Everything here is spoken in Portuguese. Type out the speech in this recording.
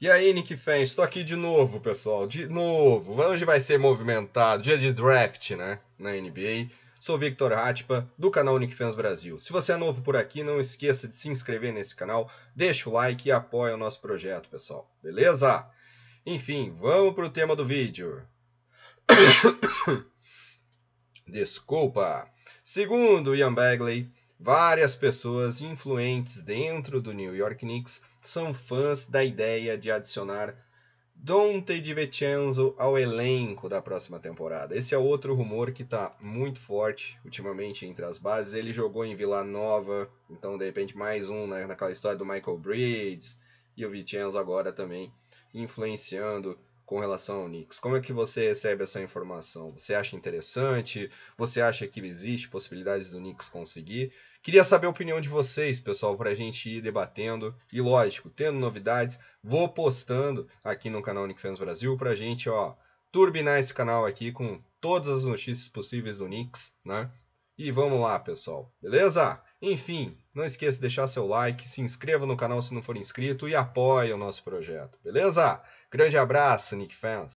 E aí, Nick Fans, estou aqui de novo, pessoal, de novo. Hoje vai ser movimentado, dia de draft, né, na NBA. Sou Victor Ratpa, do canal Nick Fans Brasil. Se você é novo por aqui, não esqueça de se inscrever nesse canal, deixa o like e apoia o nosso projeto, pessoal. Beleza? Enfim, vamos para o tema do vídeo. Desculpa. Segundo Ian Bagley, Várias pessoas influentes dentro do New York Knicks são fãs da ideia de adicionar Dante DiVincenzo ao elenco da próxima temporada. Esse é outro rumor que está muito forte ultimamente entre as bases. Ele jogou em Vila Nova, então de repente mais um né, naquela história do Michael Bridges e o Vincenzo agora também influenciando com relação ao Knicks? Como é que você recebe essa informação? Você acha interessante? Você acha que existe possibilidades do Knicks conseguir? Queria saber a opinião de vocês, pessoal, para a gente ir debatendo. E lógico, tendo novidades, vou postando aqui no canal Nick Fans Brasil para a gente, ó, turbinar esse canal aqui com todas as notícias possíveis do Knicks, né? E vamos lá, pessoal. Beleza? Enfim, não esqueça de deixar seu like, se inscreva no canal se não for inscrito e apoie o nosso projeto. Beleza? Grande abraço, Nick Fans.